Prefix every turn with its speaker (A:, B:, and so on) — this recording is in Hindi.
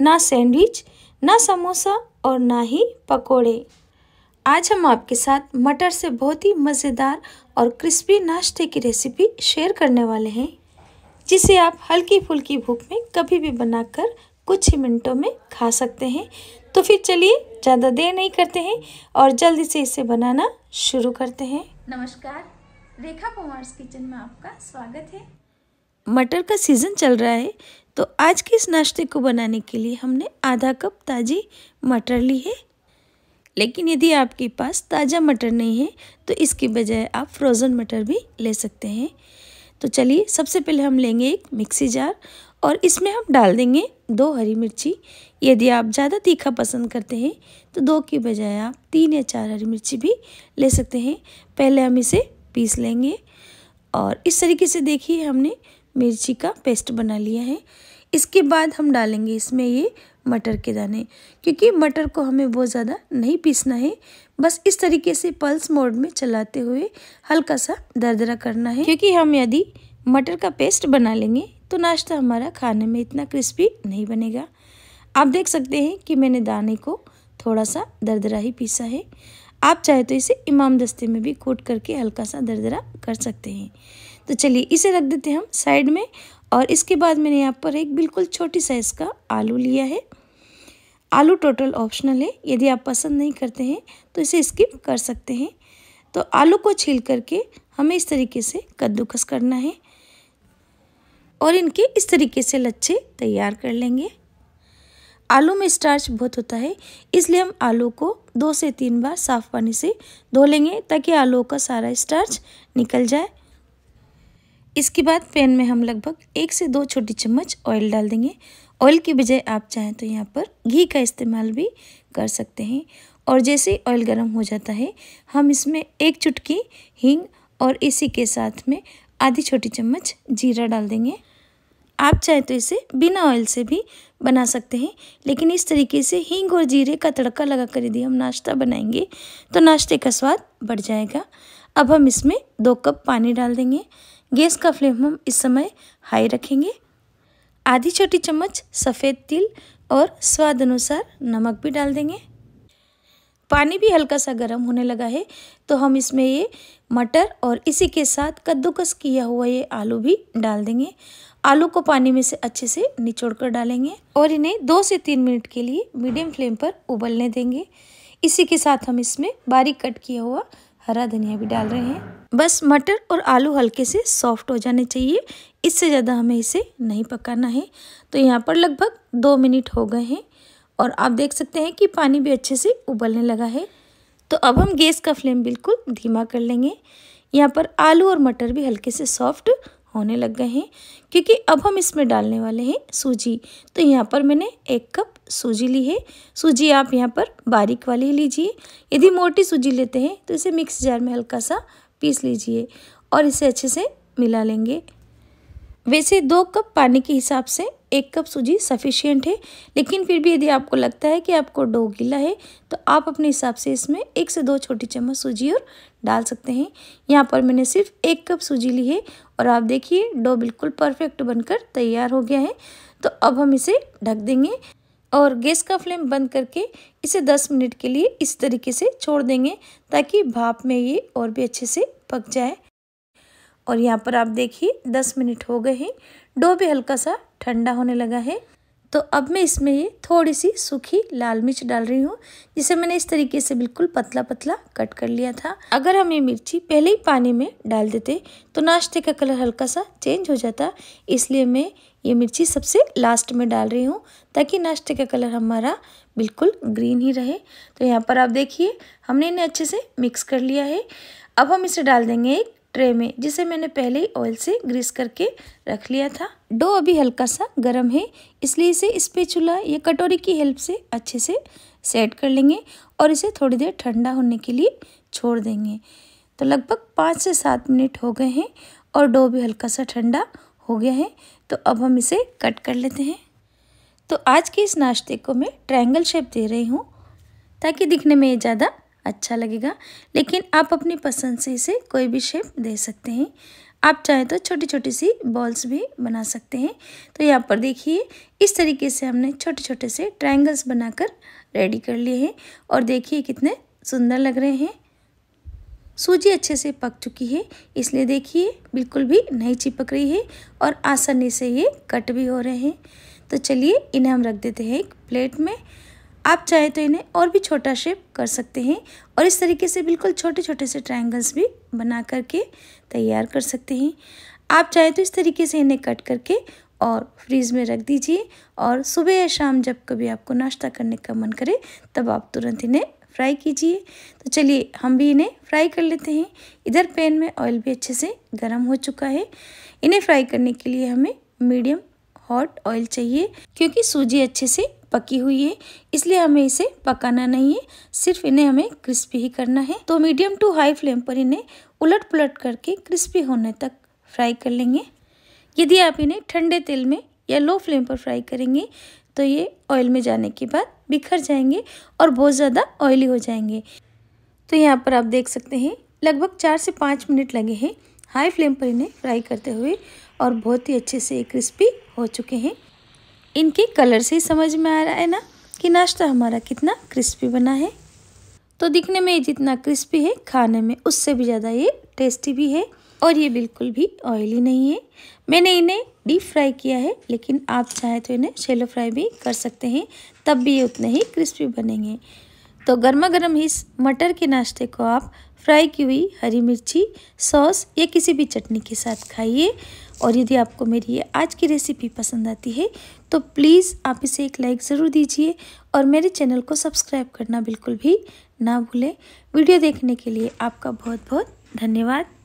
A: ना सैंडविच ना समोसा और ना ही पकोड़े आज हम आपके साथ मटर से बहुत ही मज़ेदार और क्रिस्पी नाश्ते की रेसिपी शेयर करने वाले हैं जिसे आप हल्की फुल्की भूख में कभी भी बनाकर कुछ ही मिनटों में खा सकते हैं तो फिर चलिए ज़्यादा देर नहीं करते हैं और जल्दी से इसे बनाना शुरू करते हैं नमस्कार रेखा कुमार्स किचन में आपका स्वागत है मटर का सीज़न चल रहा है तो आज के इस नाश्ते को बनाने के लिए हमने आधा कप ताज़ी मटर ली है लेकिन यदि आपके पास ताज़ा मटर नहीं है तो इसके बजाय आप फ्रोज़न मटर भी ले सकते हैं तो चलिए सबसे पहले हम लेंगे एक मिक्सी जार और इसमें हम डाल देंगे दो हरी मिर्ची यदि आप ज़्यादा तीखा पसंद करते हैं तो दो के बजाय आप तीन या चार हरी मिर्ची भी ले सकते हैं पहले हम इसे पीस लेंगे और इस तरीके से देखिए हमने मिर्ची का पेस्ट बना लिया है इसके बाद हम डालेंगे इसमें ये मटर के दाने क्योंकि मटर को हमें बहुत ज़्यादा नहीं पीसना है बस इस तरीके से पल्स मोड में चलाते हुए हल्का सा दरदरा करना है क्योंकि हम यदि मटर का पेस्ट बना लेंगे तो नाश्ता हमारा खाने में इतना क्रिस्पी नहीं बनेगा आप देख सकते हैं कि मैंने दाने को थोड़ा सा दरदरा ही पीसा है आप चाहे तो इसे इमाम दस्ते में भी कूट करके हल्का सा दरदरा कर सकते हैं तो चलिए इसे रख देते हैं हम साइड में और इसके बाद मैंने यहाँ पर एक बिल्कुल छोटी साइज़ का आलू लिया है आलू टोटल ऑप्शनल है यदि आप पसंद नहीं करते हैं तो इसे स्किप कर सकते हैं तो आलू को छील करके हमें इस तरीके से कद्दूकस करना है और इनके इस तरीके से लच्छे तैयार कर लेंगे आलू में स्टार्च बहुत होता है इसलिए हम आलू को दो से तीन बार साफ़ पानी से धो लेंगे ताकि आलू का सारा स्टार्च निकल जाए इसके बाद पैन में हम लगभग एक से दो छोटी चम्मच ऑयल डाल देंगे ऑयल की बजाय आप चाहें तो यहाँ पर घी का इस्तेमाल भी कर सकते हैं और जैसे ऑयल गर्म हो जाता है हम इसमें एक चुटकी हींग और इसी के साथ में आधी छोटी चम्मच जीरा डाल देंगे आप चाहे तो इसे बिना ऑयल से भी बना सकते हैं लेकिन इस तरीके से हींग और जीरे का तड़का लगा कर यदि हम नाश्ता बनाएंगे तो नाश्ते का स्वाद बढ़ जाएगा अब हम इसमें दो कप पानी डाल देंगे गैस का फ्लेम हम इस समय हाई रखेंगे आधी छोटी चम्मच सफ़ेद तिल और स्वाद अनुसार नमक भी डाल देंगे पानी भी हल्का सा गर्म होने लगा है तो हम इसमें ये मटर और इसी के साथ कद्दूकस किया हुआ ये आलू भी डाल देंगे आलू को पानी में से अच्छे से निचोड़ कर डालेंगे और इन्हें दो से तीन मिनट के लिए मीडियम फ्लेम पर उबलने देंगे इसी के साथ हम इसमें बारीक कट किया हुआ हरा धनिया भी डाल रहे हैं बस मटर और आलू हल्के से सॉफ्ट हो जाने चाहिए इससे ज़्यादा हमें इसे नहीं पकाना है तो यहाँ पर लगभग दो मिनट हो गए हैं और आप देख सकते हैं कि पानी भी अच्छे से उबलने लगा है तो अब हम गैस का फ्लेम बिल्कुल धीमा कर लेंगे यहाँ पर आलू और मटर भी हल्के से सॉफ्ट होने लग गए हैं क्योंकि अब हम इसमें डालने वाले हैं सूजी तो यहाँ पर मैंने एक कप सूजी ली है सूजी आप यहाँ पर बारीक वाली लीजिए यदि मोटी सूजी लेते हैं तो इसे मिक्स जार में हल्का सा पीस लीजिए और इसे अच्छे से मिला लेंगे वैसे दो कप पानी के हिसाब से एक कप सूजी सफिशियंट है लेकिन फिर भी यदि आपको लगता है कि आपको डो गीला है तो आप अपने हिसाब से इसमें एक से दो छोटी चम्मच सूजी और डाल सकते हैं यहाँ पर मैंने सिर्फ एक कप सूजी ली है और आप देखिए डो बिल्कुल परफेक्ट बनकर तैयार हो गया है तो अब हम इसे ढक देंगे और गैस का फ्लेम बंद करके इसे 10 मिनट के लिए इस तरीके से छोड़ देंगे ताकि भाप में ये और भी अच्छे से पक जाए और यहाँ पर आप देखिए 10 मिनट हो गए हैं डो भी हल्का सा ठंडा होने लगा है तो अब मैं इसमें ये थोड़ी सी सूखी लाल मिर्च डाल रही हूँ जिसे मैंने इस तरीके से बिल्कुल पतला पतला कट कर लिया था अगर हम ये मिर्ची पहले ही पानी में डाल देते तो नाश्ते का कलर हल्का सा चेंज हो जाता इसलिए मैं ये मिर्ची सबसे लास्ट में डाल रही हूँ ताकि नाश्ते का कलर हमारा बिल्कुल ग्रीन ही रहे तो यहाँ पर आप देखिए हमने इन्हें अच्छे से मिक्स कर लिया है अब हम इसे डाल देंगे एक ट्रे में जिसे मैंने पहले ही ऑयल से ग्रीस करके रख लिया था डो अभी हल्का सा गर्म है इसलिए इसे स्पेचुला या कटोरी की हेल्प से अच्छे से सेट कर लेंगे और इसे थोड़ी देर ठंडा होने के लिए छोड़ देंगे तो लगभग पाँच से सात मिनट हो गए हैं और डो भी हल्का सा ठंडा हो गया है तो अब हम इसे कट कर लेते हैं तो आज के इस नाश्ते को मैं ट्रायंगल शेप दे रही हूँ ताकि दिखने में ये ज़्यादा अच्छा लगेगा लेकिन आप अपनी पसंद से इसे कोई भी शेप दे सकते हैं आप चाहे तो छोटी छोटी सी बॉल्स भी बना सकते हैं तो यहाँ पर देखिए इस तरीके से हमने छोटे छोटे से ट्रायंगल्स बनाकर रेडी कर लिए हैं और देखिए कितने सुंदर लग रहे हैं सूजी अच्छे से पक चुकी है इसलिए देखिए बिल्कुल भी नहीं चिपक रही है और आसानी से ये कट भी हो रहे हैं तो चलिए इन्हें हम रख देते हैं एक प्लेट में आप चाहे तो इन्हें और भी छोटा शेप कर सकते हैं और इस तरीके से बिल्कुल छोटे छोटे से ट्रायंगल्स भी बना करके तैयार कर सकते हैं आप चाहे तो इस तरीके से इन्हें कट करके और फ्रीज में रख दीजिए और सुबह या शाम जब कभी आपको नाश्ता करने का मन करे तब आप तुरंत इन्हें फ्राई कीजिए तो चलिए हम भी इन्हें फ्राई कर लेते हैं इधर पैन में ऑयल भी अच्छे से गर्म हो चुका है इन्हें फ्राई करने के लिए हमें मीडियम हॉट ऑयल चाहिए क्योंकि सूजी अच्छे से पकी हुई है इसलिए हमें इसे पकाना नहीं है सिर्फ इन्हें हमें क्रिस्पी ही करना है तो मीडियम टू हाई फ्लेम पर इन्हें उलट पुलट करके क्रिस्पी होने तक फ्राई कर लेंगे यदि आप इन्हें ठंडे तेल में या लो फ्लेम पर फ्राई करेंगे तो ये ऑयल में जाने के बाद बिखर जाएंगे और बहुत ज़्यादा ऑयली हो जाएंगे तो यहाँ पर आप देख सकते हैं लगभग चार से पाँच मिनट लगे हैं हाई फ्लेम पर इन्हें फ्राई करते हुए और बहुत ही अच्छे से क्रिस्पी हो चुके हैं इनके कलर से ही समझ में आ रहा है ना कि नाश्ता हमारा कितना क्रिस्पी बना है तो दिखने में जितना क्रिस्पी है खाने में उससे भी ज़्यादा ये टेस्टी भी है और ये बिल्कुल भी ऑयली नहीं है मैंने इन्हें डीप फ्राई किया है लेकिन आप चाहें तो इन्हें शेलो फ्राई भी कर सकते हैं तब भी ये उतने ही क्रिस्पी बनेंगे तो गर्मा गर्म इस मटर के नाश्ते को आप फ्राई की हुई हरी मिर्ची सॉस या किसी भी चटनी के साथ खाइए और यदि आपको मेरी ये आज की रेसिपी पसंद आती है तो प्लीज़ आप इसे एक लाइक ज़रूर दीजिए और मेरे चैनल को सब्सक्राइब करना बिल्कुल भी ना भूलें वीडियो देखने के लिए आपका बहुत बहुत धन्यवाद